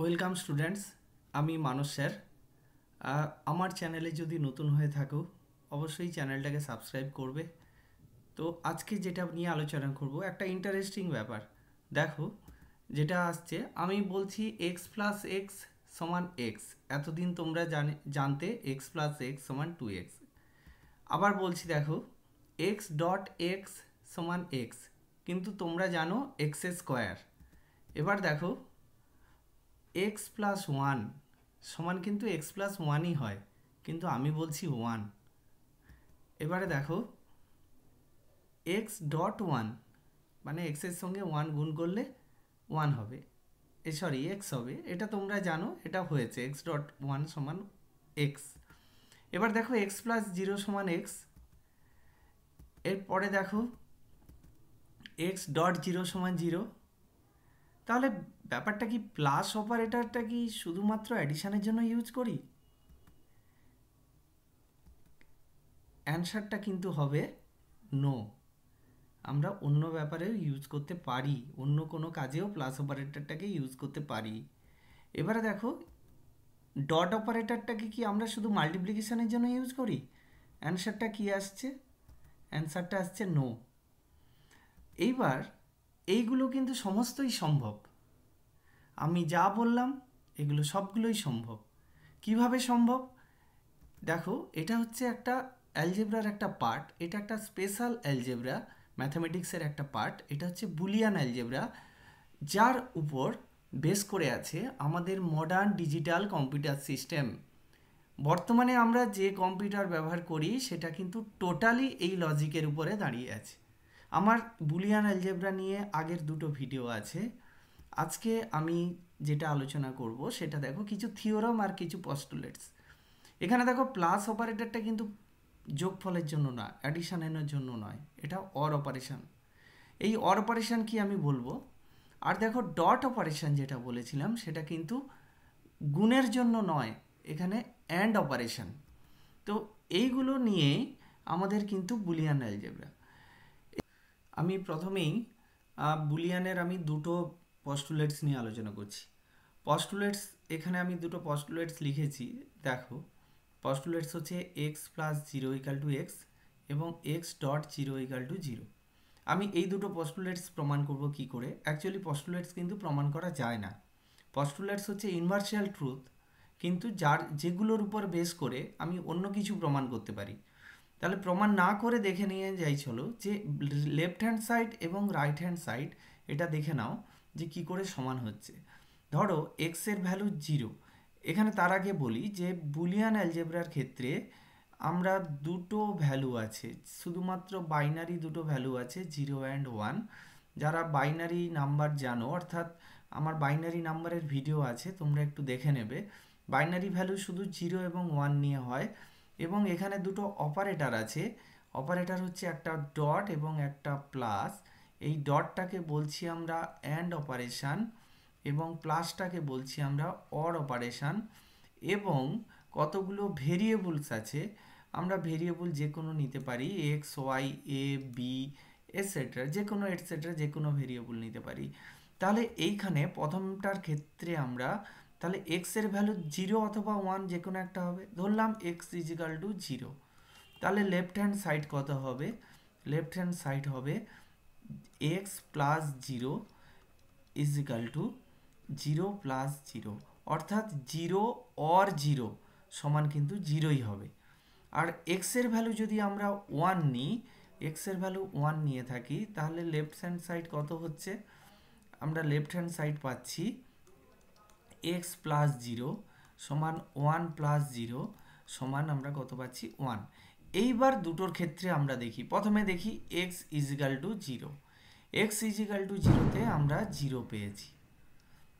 Welcome students আমি মানস sir আমার চ্যানেলে যদি নতুন হয়ে থাকো অবশ্যই চ্যানেলটাকে সাবস্ক্রাইব করবে তো আজকে যেটা নিয়ে আলোচনা করব একটা ইন্টারেস্টিং ব্যাপার দেখো যেটা আসছে আমি বলছি এক্স প্লাস এক্স সমান এক্স এতদিন তোমরা জানে জানতে এক্স প্লাস এক্স সমান টু এক্স আবার বলছি দেখো এক্স ডট এক্স সমান এক্স কিন্তু তোমরা জানো এক্স স্কোয়ার এবার দেখো এক্স প্লাস ওয়ান সমান কিন্তু এক্স প্লাস ওয়ানই হয় কিন্তু আমি বলছি ওয়ান এবারে দেখো এক্স ডট ওয়ান মানে এক্সের সঙ্গে ওয়ান গুণ করলে ওয়ান হবে এ সরি এক্স হবে এটা তোমরা জানো এটা হয়েছে এক্স ডট ওয়ান সমান এক্স এবার দেখো এক্স প্লাস জিরো সমান এক্স এরপরে দেখো এক্স ডট জিরো সমান জিরো তাহলে ব্যাপারটা কি প্লাস অপারেটরটা কি শুধুমাত্র অ্যাডিশানের জন্য ইউজ করি অ্যান্সারটা কিন্তু হবে নো আমরা অন্য ব্যাপারেও ইউজ করতে পারি অন্য কোনো কাজেও প্লাস অপারেটরটাকে ইউজ করতে পারি এবারে দেখো ডট অপারেটরটাকে কি আমরা শুধু মাল্টিপ্লিকেশানের জন্য ইউজ করি অ্যান্সারটা কি আসছে অ্যান্সারটা আসছে নো এইবার এইগুলো কিন্তু সমস্তই সম্ভব আমি যা বললাম এগুলো সবগুলোই সম্ভব কিভাবে সম্ভব দেখো এটা হচ্ছে একটা অ্যালজেব্রার একটা পার্ট এটা একটা স্পেশাল অ্যালজেব্রা ম্যাথামেটিক্সের একটা পার্ট এটা হচ্ছে বুলিয়ান অ্যালজেব্রা যার উপর বেস করে আছে আমাদের মডার্ন ডিজিটাল কম্পিউটার সিস্টেম বর্তমানে আমরা যে কম্পিউটার ব্যবহার করি সেটা কিন্তু টোটালি এই লজিকের উপরে দাঁড়িয়ে আছে আমার বুলিয়ান অ্যালজেব্রা নিয়ে আগের দুটো ভিডিও আছে আজকে আমি যেটা আলোচনা করব সেটা দেখো কিছু থিওরাম আর কিছু পস্টুলেটস এখানে দেখো প্লাস অপারেটরটা কিন্তু যোগফলের জন্য না অ্যাডিশানের জন্য নয় এটা অর অপারেশান এই অর অপারেশান কি আমি বলবো আর দেখো ডট অপারেশান যেটা বলেছিলাম সেটা কিন্তু গুণের জন্য নয় এখানে অ্যান্ড অপারেশান তো এইগুলো নিয়ে আমাদের কিন্তু বুলিয়ান অ্যালজেব্রা আমি প্রথমেই বুলিয়ানের আমি দুটো পস্টুলেটস নিয়ে আলোচনা করছি পস্টুলেটস এখানে আমি দুটো পস্টুলেটস লিখেছি দেখো পস্টুলেটস হচ্ছে x plus zero equal to x এবং x dot zero equal to zero আমি এই দুটো পস্টুলেটস প্রমাণ করব কি করে অ্যাকচুয়ালি পস্টুলেটস কিন্তু প্রমাণ করা যায় না পস্টুলেটস হচ্ছে ইউনিভার্সাল ট্রুথ কিন্তু যার যেগুলোর উপর বেস করে আমি অন্য কিছু প্রমাণ করতে পারি তাহলে প্রমাণ না করে দেখে নিয়ে যাই চলো যে লেফট হ্যান্ড সাইড এবং রাইট হ্যান্ড সাইড এটা দেখে নাও যে কি করে সমান হচ্ছে ধরো এক্সের ভ্যালু জিরো এখানে তার আগে বলি যে বুলিয়ান অ্যালজেব্রার ক্ষেত্রে আমরা দুটো ভ্যালু আছে শুধুমাত্র বাইনারি দুটো ভ্যালু আছে জিরো অ্যান্ড ওয়ান যারা বাইনারি নাম্বার জানো অর্থাৎ আমার বাইনারি নাম্বারের ভিডিও আছে তোমরা একটু দেখে নেবে বাইনারি ভ্যালু শুধু জিরো এবং ওয়ান নিয়ে হয় এবং এখানে দুটো অপারেটার আছে অপারেটার হচ্ছে একটা ডট এবং একটা প্লাস এই ডটটাকে বলছি আমরা অ্যান্ড অপারেশান এবং প্লাসটাকে বলছি আমরা অর অপারেশান এবং কতগুলো ভেরিয়েবলস আছে আমরা ভেরিয়েবল যে কোনো নিতে পারি x y a b etcetera যে কোনো এটসেট্রা যে কোনো ভেরিয়েবল নিতে পারি তাহলে এইখানে প্রথমটার ক্ষেত্রে আমরা তাহলে এক্সের ভ্যালু জিরো অথবা ওয়ান যে কোনো একটা হবে ধরলাম এক্স ইজিক্যাল টু জিরো তাহলে লেফট হ্যান্ড সাইড কত হবে লেফট হ্যান্ড সাইড হবে x plus zero is equal to zero plus zero অর্থাৎ জিরো অর জিরো সমান কিন্তু জিরোই হবে আর এক্সের ভ্যালু যদি আমরা ওয়ান নিই এক্সের ভ্যালু ওয়ান নিয়ে থাকি তাহলে লেফট হ্যান্ড সাইড কত হচ্ছে আমরা লেফট হ্যান্ড সাইড পাচ্ছি এক্স প্লাস জিরো সমান ওয়ান প্লাস জিরো সমান আমরা কত পাচ্ছি ওয়ান এইবার দুটোর ক্ষেত্রে আমরা দেখি প্রথমে দেখি x is equal to zero x is equal to জিরোতে আমরা জিরো পেয়েছি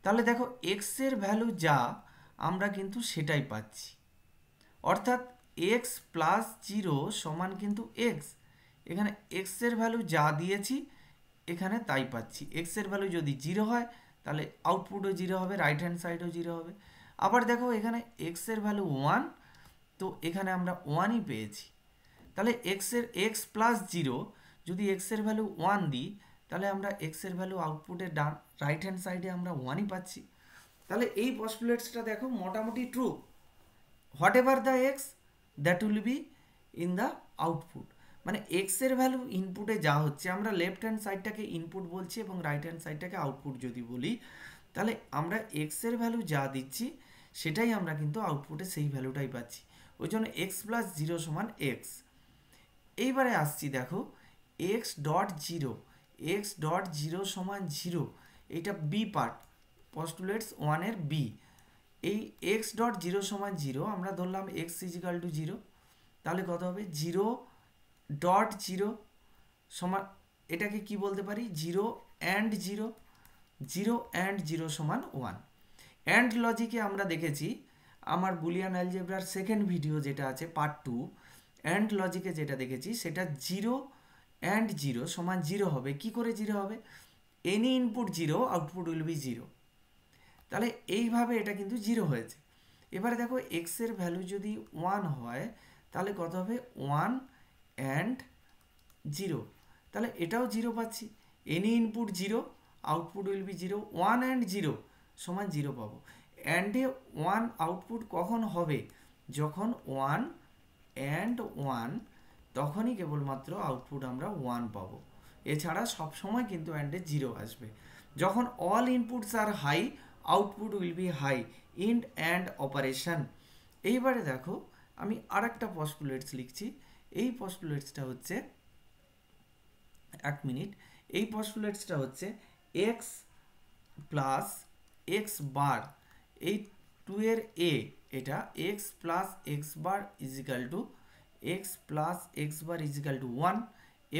তাহলে দেখো এক্সের ভ্যালু যা আমরা কিন্তু সেটাই পাচ্ছি অর্থাৎ এক্স প্লাস জিরো সমান কিন্তু এক্স এখানে এক্সের ভ্যালু যা দিয়েছি এখানে তাই পাচ্ছি এক্সের ভ্যালু যদি জিরো হয় তাহলে আউটপুটও জিরো হবে রাইট হ্যান্ড সাইডও জিরো হবে আবার দেখো এখানে এক্সের ভ্যালু ওয়ান তো এখানে আমরা ওয়ানই পেয়েছি তাহলে এক্সের এক্স প্লাস জিরো যদি এক্সের ভ্যালু ওয়ান দিই তাহলে আমরা এক্সের ভ্যালু আউটপুটে ডান রাইট হ্যান্ড সাইডে আমরা ওয়ানই পাচ্ছি তাহলে এই পসপুলেটসটা দেখো মোটামুটি true whatever the x that will be in the output মানে এক্সের ভ্যালু ইনপুটে যা হচ্ছে আমরা লেফট হ্যান্ড সাইডটাকে ইনপুট বলছি এবং রাইট হ্যান্ড সাইডটাকে আউটপুট যদি বলি তাহলে আমরা এক্সের ভ্যালু যা দিচ্ছি সেটাই আমরা কিন্তু আউটপুটে সেই ভ্যালুটাই পাচ্ছি ওই জন্য এক্স প্লাস জিরো সমান এক্স এইবারে আসছি দেখো x dot zero x dot zero সমান জিরো এটা বি পার্ট পস্টুলেটস ওয়ানের বি এই এক্স ডট জিরো সমান জিরো আমরা ধরলাম এক্স ইজিক্যাল টু জিরো তাহলে কত হবে জিরো ডট জিরো সমান এটাকে কি বলতে পারি zero and zero zero and zero সমান ওয়ান অ্যান্ড লজিকে আমরা দেখেছি আমার বুলিয়ান অ্যালজেব্রার সেকেন্ড ভিডিও যেটা আছে পার্ট টু অ্যান্ড লজিকে যেটা দেখেছি সেটা জিরো অ্যান্ড জিরো সমান জিরো হবে কি করে জিরো হবে any input zero output will be zero তাহলে এইভাবে এটা কিন্তু জিরো হয়েছে এবারে দেখো এক্সের ভ্যালু যদি ওয়ান হয় তাহলে কত হবে ওয়ান অ্যান্ড জিরো তাহলে এটাও জিরো পাচ্ছি any input zero output will be zero one and zero সমান জিরো পাবো অ্যান্ডে ওয়ান আউটপুট কখন হবে যখন ওয়ান অ্যান্ড ওয়ান তখনই কেবলমাত্র আউটপুট আমরা ওয়ান পাবো এছাড়া সবসময় কিন্তু অ্যান্ডে জিরো আসবে যখন all inputs are high output will be high in and operation এইবারে দেখো আমি আর একটা পসপুলেটস লিখছি এই পসপুলেটসটা হচ্ছে এক মিনিট এই পসপুলেটসটা হচ্ছে এক্স প্লাস এক্স বার এই টু এর এ এটা x plus x bar is equal to x plus x bar is equal to one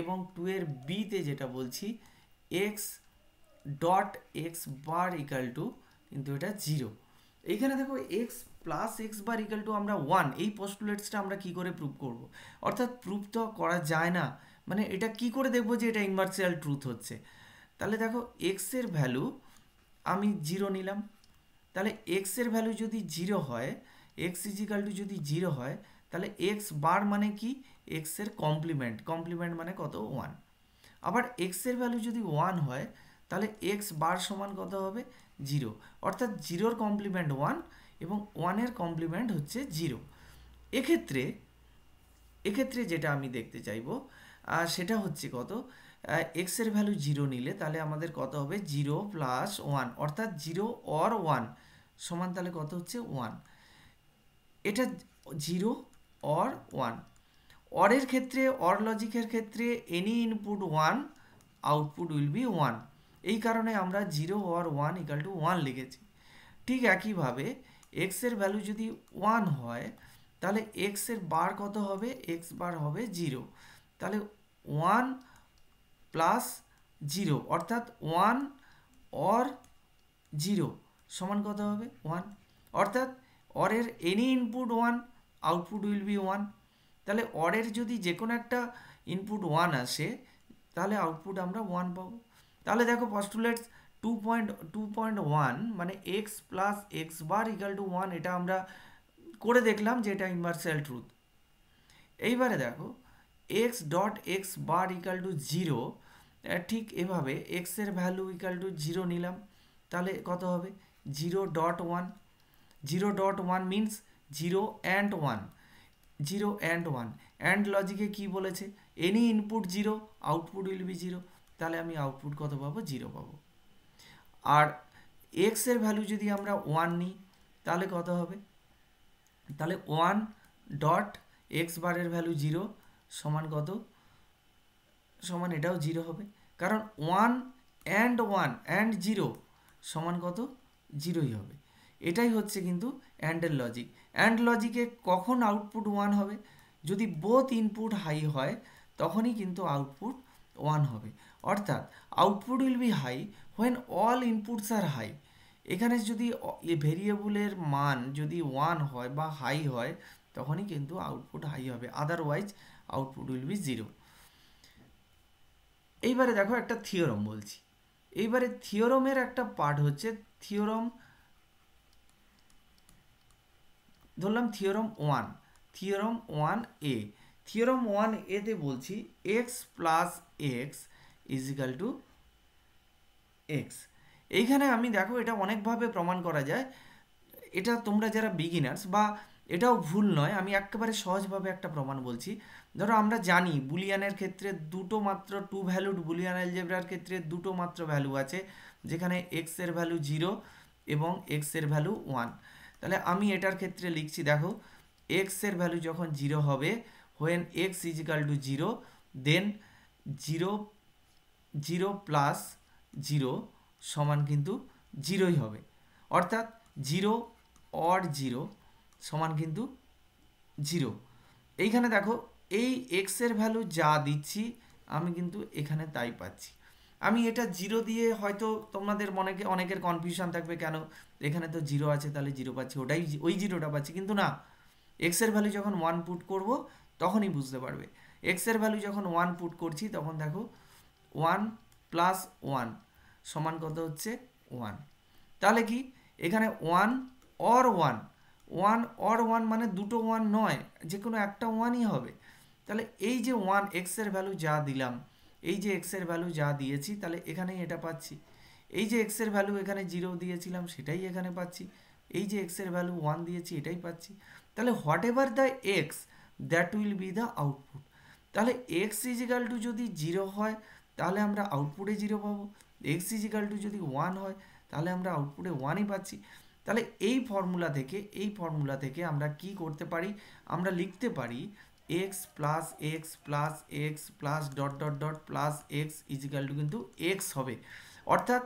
এবং টু এর বিতে যেটা বলছি x dot x bar equal to কিন্তু এটা জিরো এইখানে দেখো x plus x bar equal to আমরা ওয়ান এই পস্টুলেটসটা আমরা কি করে প্রুভ করব। অর্থাৎ প্রুভ তো করা যায় না মানে এটা কি করে দেখব যে এটা ইনভার্সিয়াল ট্রুথ হচ্ছে তাহলে দেখো এক্সের ভ্যালু আমি জিরো নিলাম তাহলে এক্সের ভ্যালু যদি জিরো হয় এক্স ইজিক্যাল টু যদি জিরো হয় তাহলে এক্স বার মানে কি এক্সের কমপ্লিমেন্ট কমপ্লিমেন্ট মানে কত ওয়ান আবার এক্সের ভ্যালু যদি ওয়ান হয় তাহলে এক্স বার সমান কত হবে জিরো অর্থাৎ জিরোর কমপ্লিমেন্ট ওয়ান এবং ওয়ানের কমপ্লিমেন্ট হচ্ছে জিরো এক্ষেত্রে এক্ষেত্রে যেটা আমি দেখতে চাইব সেটা হচ্ছে কত এক্সের ভ্যালু জিরো নিলে তাহলে আমাদের কত হবে জিরো প্লাস ওয়ান অর্থাৎ জিরো অর ওয়ান সমান তাহলে কত হচ্ছে ওয়ান এটা জিরো অর ওয়ান অরের ক্ষেত্রে অর লজিকের ক্ষেত্রে any input one output will be one এই কারণে আমরা zero or one equal to one লিখেছি ঠিক একইভাবে এক্সের ভ্যালু যদি ওয়ান হয় তাহলে এক্সের বার কত হবে এক্স বার হবে জিরো তাহলে ওয়ান প্লাস জিরো অর্থাৎ ওয়ান অর জিরো সমান কত হবে ওয়ান অর্থাৎ অরের any input one output will be one তাহলে অরের যদি যে কোনো একটা ইনপুট ওয়ান আসে তাহলে আউটপুট আমরা ওয়ান পাবো তাহলে দেখো postulates two point two point one মানে x plus x bar equal to one এটা আমরা করে দেখলাম যে এটা ইনভার্সাল ট্রুথ এইবারে দেখো x dot x bar equal to zero ঠিক এভাবে এক্সের ভ্যালু ইকাল টু জিরো নিলাম তাহলে কত হবে zero dot one zero dot one means zero and one zero and one and লজিকে কী বলেছে any input zero output will be zero তাহলে আমি আউটপুট কত পাবো জিরো পাবো আর এক্সের ভ্যালু যদি আমরা ওয়ান নিই তাহলে কত হবে তাহলে ওয়ান ডট এক্স বারের ভ্যালু জিরো সমান কত সমান এটাও জিরো হবে কারণ one and one and zero সমান কত জিরোই হবে এটাই হচ্ছে কিন্তু অ্যান্ডের লজিক অ্যান্ড লজিকে কখন আউটপুট ওয়ান হবে যদি বোথ ইনপুট হাই হয় তখনই কিন্তু আউটপুট ওয়ান হবে অর্থাৎ output will be high when all inputs are high এখানে যদি ভেরিয়েবলের মান যদি ওয়ান হয় বা হাই হয় তখনই কিন্তু আউটপুট হাই হবে otherwise output will be zero এইবারে দেখো একটা থিওরম বলছি এইবারে থিওরমের একটা পার্ট হচ্ছে থিওরম ধরলাম theorem one theorem one A theorem one এতে বলছি x plus x is equal to x এইখানে আমি দেখো এটা অনেকভাবে প্রমাণ করা যায় এটা তোমরা যারা বিগিনার্স বা এটাও ভুল নয় আমি একেবারে সহজভাবে একটা প্রমাণ বলছি ধরো আমরা জানি বুলিয়ানের ক্ষেত্রে দুটো মাত্র টু ভ্যালুড বুলিয়ান অ্যালজেব্রার ক্ষেত্রে দুটো মাত্র ভ্যালু আছে যেখানে এক্সের ভ্যালু জিরো এবং এক্সের ভ্যালু ওয়ান তাহলে আমি এটার ক্ষেত্রে লিখছি দেখো এক্সের ভ্যালু যখন জিরো হবে when x is equal to zero then zero zero plus zero সমান কিন্তু জিরোই হবে অর্থাৎ জিরো অর জিরো সমান কিন্তু জিরো এইখানে দেখো এই এক্সের ভ্যালু যা দিচ্ছি আমি কিন্তু এখানে তাই পাচ্ছি আমি এটা জিরো দিয়ে হয়তো তোমাদের মনে অনেকের কনফিউশন থাকবে কেন এখানে তো জিরো আছে তাহলে জিরো পাচ্ছি ওটাই ওই জিরোটা পাচ্ছি কিন্তু না এক্সের ভ্যালু যখন ওয়ান পুট করব তখনই বুঝতে পারবে এক্সের ভ্যালু যখন ওয়ান পুট করছি তখন দেখো ওয়ান প্লাস ওয়ান সমান কত হচ্ছে ওয়ান তাহলে কি এখানে one or one one or one মানে দুটো ওয়ান নয় যে কোনো একটা ওয়ানই হবে তাহলে এই যে ওয়ান এক্সের ভ্যালু যা দিলাম এই যে এক্সের ভ্যালু যা দিয়েছি তাহলে এখানেই এটা পাচ্ছি এই যে এক্সের ভ্যালু এখানে জিরো দিয়েছিলাম সেটাই এখানে পাচ্ছি এই যে এক্সের ভ্যালু ওয়ান দিয়েছি এটাই পাচ্ছি তাহলে whatever the x that will be the output তাহলে এক্স ইজিক্যাল টু যদি জিরো হয় তাহলে আমরা আউটপুটে জিরো পাবো এক্স ইজিক্যাল টু যদি ওয়ান হয় তাহলে আমরা আউটপুটে ওয়ানই পাচ্ছি তাহলে এই ফর্মুলা থেকে এই ফর্মুলা থেকে আমরা কি করতে পারি আমরা লিখতে পারি x plus x plus x plus dot dot dot plus x is equal to কিন্তু এক্স হবে অর্থাৎ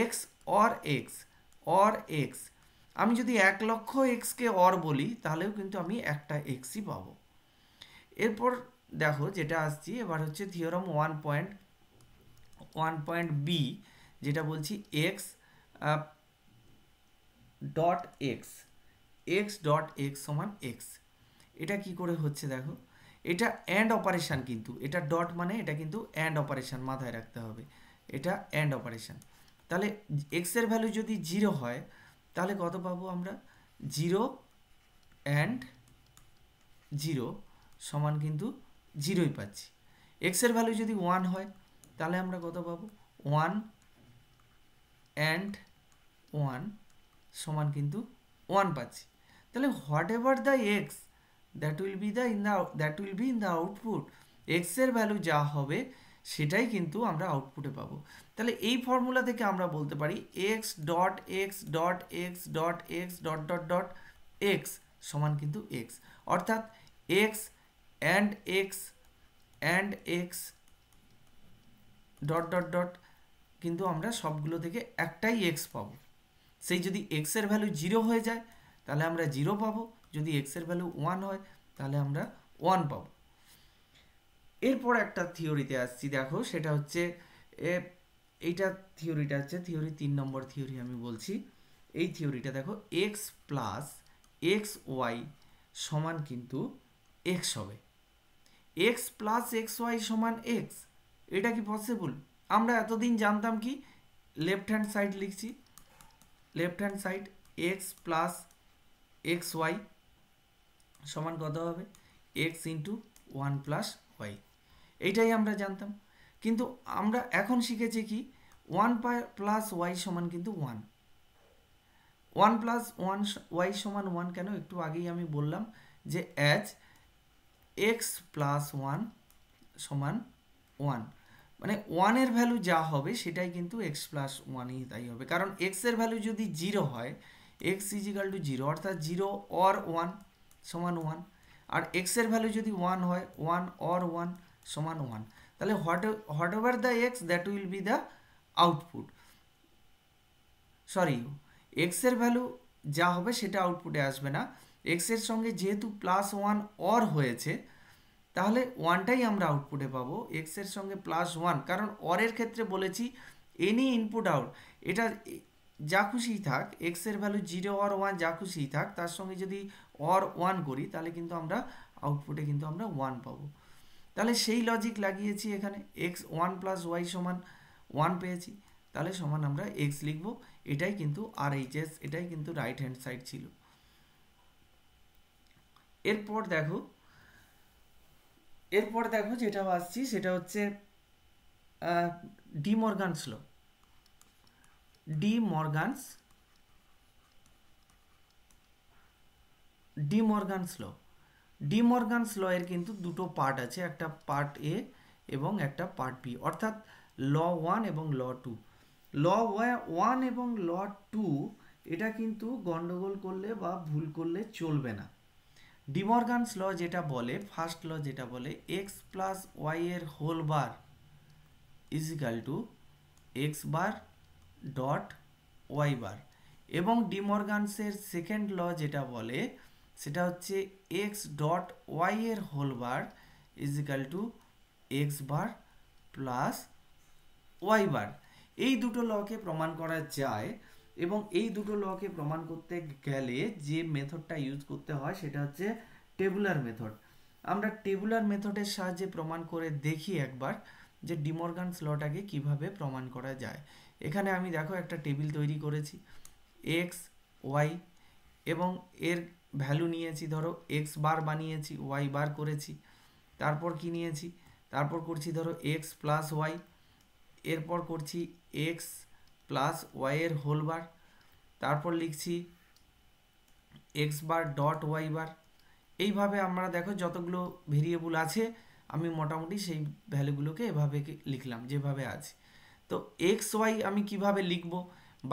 x or x or x আমি যদি এক লক্ষ এক্সকে অর বলি তাহলেও কিন্তু আমি একটা এক্সই পাব এরপর দেখো যেটা আসছি এবার হচ্ছে theorem one point one point B যেটা বলছি x dot x x dot x সমান এক্স এটা কি করে হচ্ছে দেখো এটা অ্যান্ড অপারেশান কিন্তু এটা ডট মানে এটা কিন্তু অ্যান্ড অপারেশান মাথায় রাখতে হবে এটা অ্যান্ড অপারেশান তাহলে এক্সের ভ্যালু যদি জিরো হয় তাহলে কত পাবো আমরা জিরো অ্যান্ড জিরো সমান কিন্তু জিরোই পাচ্ছি এক্সের ভ্যালু যদি ওয়ান হয় তাহলে আমরা কত পাবো ওয়ান অ্যান্ড ওয়ান সমান কিন্তু ওয়ান পাচ্ছি তাহলে whatever the x that will be the in the that will be in the output এক্সের ভ্যালু যা হবে সেটাই কিন্তু আমরা আউটপুটে পাবো তাহলে এই ফর্মুলা থেকে আমরা বলতে পারি x dot x dot x dot x dot dot dot x সমান কিন্তু এক্স অর্থাৎ x and x and x dot dot dot কিন্তু আমরা সবগুলো থেকে একটাই এক্স পাবো সেই যদি এক্সের ভ্যালু জিরো হয়ে যায় তাহলে আমরা জিরো পাবো যদি এক্সের ভ্যালু ওয়ান হয় তাহলে আমরা ওয়ান পাব এরপর একটা থিওরিতে আসছি দেখো সেটা হচ্ছে এইটা থিওরিটা হচ্ছে থিওরি তিন নম্বর থিওরি আমি বলছি এই থিওরিটা দেখো এক্স প্লাস এক্স ওয়াই সমান কিন্তু এক্স হবে এক্স প্লাস এক্স ওয়াই সমান এক্স এটা কি পসিবল আমরা এতদিন জানতাম কি লেফট হ্যান্ড সাইড লিখছি left hand side x plus x y সমান কত হবে x into one plus y এইটাই আমরা জানতাম কিন্তু আমরা এখন শিখেছি কি ওয়ান প্লাস ওয়াই সমান কিন্তু one one plus one y সমান ওয়ান কেন একটু আগেই আমি বললাম যে অ্যাচ এক্স প্লাস ওয়ান সমান ওয়ান মানে ওয়ানের ভ্যালু যা হবে সেটাই কিন্তু এক্স প্লাস ওয়ানই তাই হবে কারণ এক্সের ভ্যালু যদি জিরো হয় এক্স ইজিক্যাল টু জিরো অর্থাৎ জিরো অর ওয়ান সমান ওয়ান আর এক্সের ভ্যালু যদি ওয়ান হয় ওয়ান অর ওয়ান সমান ওয়ান তাহলে what what over the x that will be the output sorry এক্সের ভ্যালু যা হবে সেটা আউটপুটে আসবে না এক্সের সঙ্গে যেহেতু প্লাস ওয়ান অর হয়েছে তাহলে ওয়ানটাই আমরা আউটপুটে পাবো এক্সের সঙ্গে প্লাস ওয়ান কারণ অরের ক্ষেত্রে বলেছি এনি ইনপুট আউট এটা যা খুশিই থাক এক্সের ভ্যালু জিরো অর ওয়ান যা খুশিই থাক তার সঙ্গে যদি অর ওয়ান করি তাহলে কিন্তু আমরা আউটপুটে কিন্তু আমরা ওয়ান পাবো তাহলে সেই লজিক লাগিয়েছি এখানে এক্স ওয়ান প্লাস ওয়াই সমান ওয়ান পেয়েছি তাহলে সমান আমরা এক্স লিখব এটাই কিন্তু আর এইচএস এটাই কিন্তু রাইট হ্যান্ড সাইড ছিল এরপর দেখো এরপর দেখো যেটা আসছি সেটা হচ্ছে De Morgan's law De Morgan's De Morgan's law De Morgan's law এর কিন্তু দুটো পার্ট আছে একটা পার্ট এ এবং একটা পার্ট বি অর্থাৎ ল ওয়ান এবং ল টু ল ওয়ান এবং ল টু এটা কিন্তু গন্ডগোল করলে বা ভুল করলে চলবে না ডিমর্গানস ল যেটা বলে ফার্স্ট ল যেটা বলে এক্স প্লাস ওয়াই এর whole bar is equal to x bar dot y bar এবং ডিমর্গানসের সেকেন্ড ল যেটা বলে সেটা হচ্ছে এক্স ডট ওয়াই এর whole bar is equal to x bar plus y bar এই দুটো লকে প্রমাণ করা যায় এবং এই দুটো লকে প্রমাণ করতে গেলে যে মেথডটা ইউজ করতে হয় সেটা হচ্ছে টেবুলার মেথড আমরা টেবুলার মেথডের সাহায্যে প্রমাণ করে দেখি একবার যে ডিমর্গান স্লটাকে কিভাবে প্রমাণ করা যায় এখানে আমি দেখো একটা টেবিল তৈরি করেছি এক্স ওয়াই এবং এর ভ্যালু নিয়েছি ধরো এক্স বার বানিয়েছি ওয়াই বার করেছি তারপর কি নিয়েছি তারপর করছি ধরো এক্স প্লাস ওয়াই এরপর করছি এক্স প্লাস ওয়াইয়ের হোল বার তারপর লিখছি x bar dot y bar এইভাবে আমরা দেখো যতগুলো ভেরিয়েবল আছে আমি মোটামুটি সেই ভ্যালুগুলোকে এভাবে লিখলাম যেভাবে আছে তো এক্স ওয়াই আমি কিভাবে লিখবো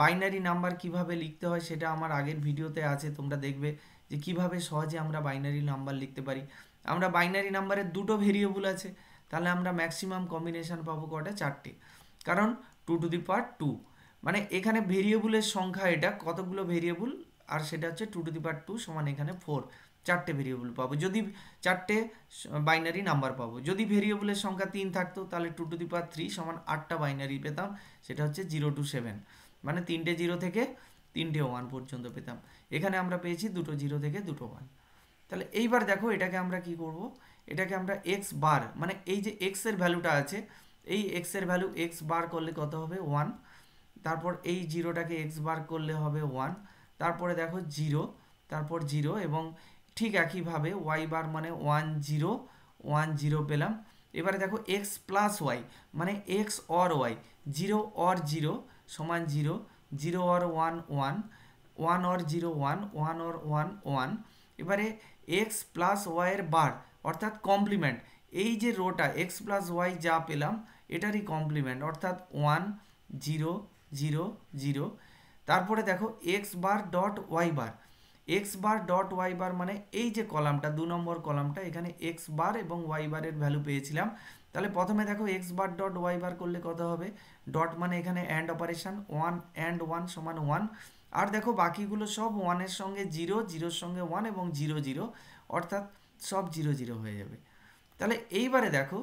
বাইনারি নাম্বার কিভাবে লিখতে হয় সেটা আমার আগের ভিডিওতে আছে তোমরা দেখবে যে কিভাবে সহজে আমরা বাইনারি নাম্বার লিখতে পারি আমরা বাইনারি নাম্বারের দুটো ভেরিয়েবল আছে তাহলে আমরা ম্যাক্সিমাম কম্বিনেশান পাবো কটা চারটে কারণ two to the power two মানে এখানে ভেরিয়েবলের সংখ্যা এটা কতগুলো ভেরিয়েবল আর সেটা হচ্ছে two to the power two সমান এখানে ফোর চারটে ভেরিয়েবল পাবো যদি চারটে বাইনারি নাম্বার পাবো যদি ভেরিয়েবলের সংখ্যা তিন থাকতো তাহলে two to the power three সমান আটটা বাইনারি পেতাম সেটা হচ্ছে জিরো টু সেভেন মানে তিনটে জিরো থেকে তিনটে ওয়ান পর্যন্ত পেতাম এখানে আমরা পেয়েছি দুটো জিরো থেকে দুটো ওয়ান তাহলে এইবার দেখো এটাকে আমরা কি করব এটাকে আমরা এক্স বার মানে এই যে এক্সের ভ্যালুটা আছে এই এক্সের ভ্যালু এক্স বার করলে কত হবে ওয়ান তারপর এই জিরোটাকে এক্স বার করলে হবে ওয়ান তারপরে দেখো জিরো তারপর জিরো এবং ঠিক একইভাবে ওয়াই বার মানে ওয়ান জিরো ওয়ান জিরো পেলাম এবারে দেখো এক্স প্লাস ওয়াই মানে x or y zero or zero সমান zero zero or one one one or zero one one or one one এবারে এক্স প্লাস ওয়াইয়ের বার অর্থাৎ complement এই যে রোটা এক্স প্লাস ওয়াই যা পেলাম এটারই কমপ্লিমেন্ট অর্থাৎ ওয়ান জিরো জিরো জিরো তারপরে দেখো x bar dot y bar x bar dot y bar মানে এই যে কলামটা দু নম্বর কলামটা এখানে এক্স বার এবং ওয়াই বারের ভ্যালু পেয়েছিলাম তাহলে প্রথমে দেখো x bar dot y bar করলে কত হবে ডট মানে এখানে and operation one and one সমান ওয়ান আর দেখো বাকিগুলো সব ওয়ানের সঙ্গে জিরো জিরোর সঙ্গে ওয়ান এবং জিরো জিরো অর্থাৎ সব জিরো জিরো হয়ে যাবে তাহলে এইবারে দেখো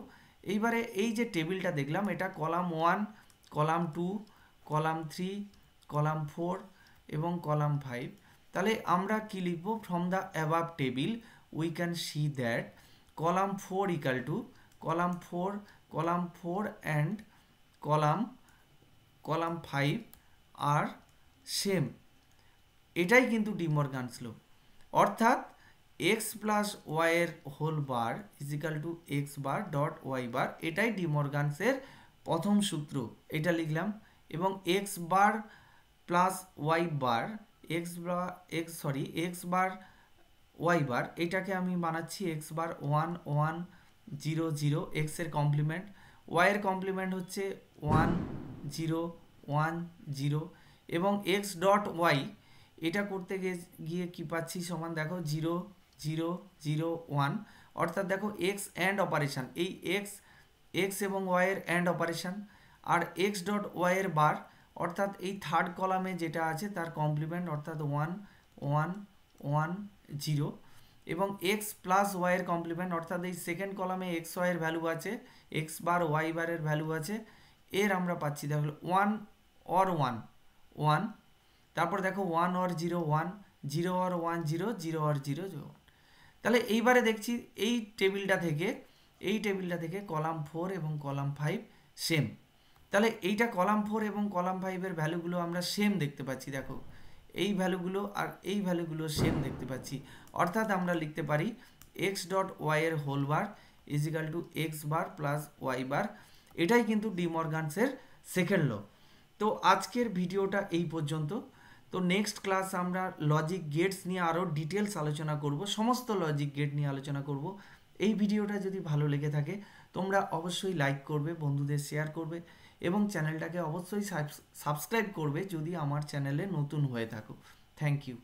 এইবারে এই যে টেবিলটা দেখলাম এটা column one column two column three column four এবং কলাম ফাইভ তাহলে আমরা কী লিখবো from the above table we can see that column four equal to column four column four and column column five আর সেম এটাই কিন্তু De Morgan's law অর্থাৎ x plus ওয়াইয়ের whole bar is equal to x bar dot y bar এটাই ডিমর্গানসের প্রথম সূত্র এটা লিখলাম এবং x bar plus y bar x বা x sorry x bar y bar এটাকে আমি বানাচ্ছি x bar one one zero zero এক্সের কমপ্লিমেন্ট ওয়াইয়ের কমপ্লিমেন্ট হচ্ছে ওয়ান জিরো ওয়ান জিরো এবং এক্স ডট ওয়াই এটা করতে গিয়ে কী পাচ্ছি সমান দেখো জিরো জিরো জিরো ওয়ান অর্থাৎ দেখো এক্স অ্যান্ড অপারেশান এই এক্স এক্স এবং ওয়াইয়ের অ্যান্ড অপারেশান আর এক্স ডট ওয়াইয়ের বার অর্থাৎ এই থার্ড কলামে যেটা আছে তার কমপ্লিমেন্ট অর্থাৎ ওয়ান ওয়ান ওয়ান জিরো এবং এক্স প্লাস ওয়াইয়ের কমপ্লিমেন্ট অর্থাৎ এই সেকেন্ড কলামে এক্স ওয়াইয়ের ভ্যালু আছে এক্স বার ওয়াই বারের ভ্যালু আছে এর আমরা পাচ্ছি দেখো ওয়ান অর ওয়ান ওয়ান তারপর দেখো one or zero one zero or one zero zero or zero zero তাহলে এইবারে দেখছি এই টেবিলটা থেকে এই টেবিলটা থেকে কলাম ফোর এবং কলাম ফাইভ সেম তাহলে এইটা কলাম ফোর এবং কলাম ফাইভের ভ্যালুগুলো আমরা সেম দেখতে পাচ্ছি দেখো এই ভ্যালুগুলো আর এই ভ্যালুগুলো সেম দেখতে পাচ্ছি অর্থাৎ আমরা লিখতে পারি এক্স ডট ওয়াইয়ের whole bar is equal to x bar plus y bar এটাই কিন্তু ডিমর্গানসের সেকেন্ড ল তো আজকের ভিডিওটা এই পর্যন্ত তো নেক্সট ক্লাস আমরা লজিক গেটস নিয়ে আরও ডিটেলস আলোচনা করব সমস্ত লজিক গেট নিয়ে আলোচনা করব এই ভিডিওটা যদি ভালো লেগে থাকে তোমরা অবশ্যই লাইক করবে বন্ধুদের শেয়ার করবে এবং চ্যানেলটাকে অবশ্যই সাবস্ক্রাইব করবে যদি আমার চ্যানেলে নতুন হয়ে থাকো থ্যাংক ইউ